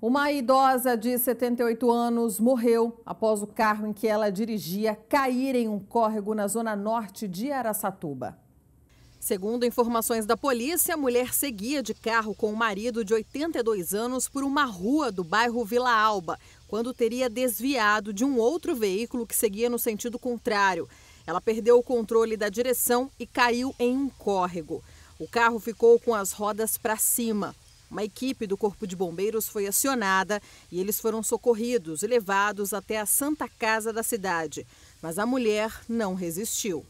Uma idosa de 78 anos morreu após o carro em que ela dirigia cair em um córrego na zona norte de Araçatuba. Segundo informações da polícia, a mulher seguia de carro com o marido de 82 anos por uma rua do bairro Vila Alba, quando teria desviado de um outro veículo que seguia no sentido contrário. Ela perdeu o controle da direção e caiu em um córrego. O carro ficou com as rodas para cima. Uma equipe do Corpo de Bombeiros foi acionada e eles foram socorridos e levados até a Santa Casa da cidade. Mas a mulher não resistiu.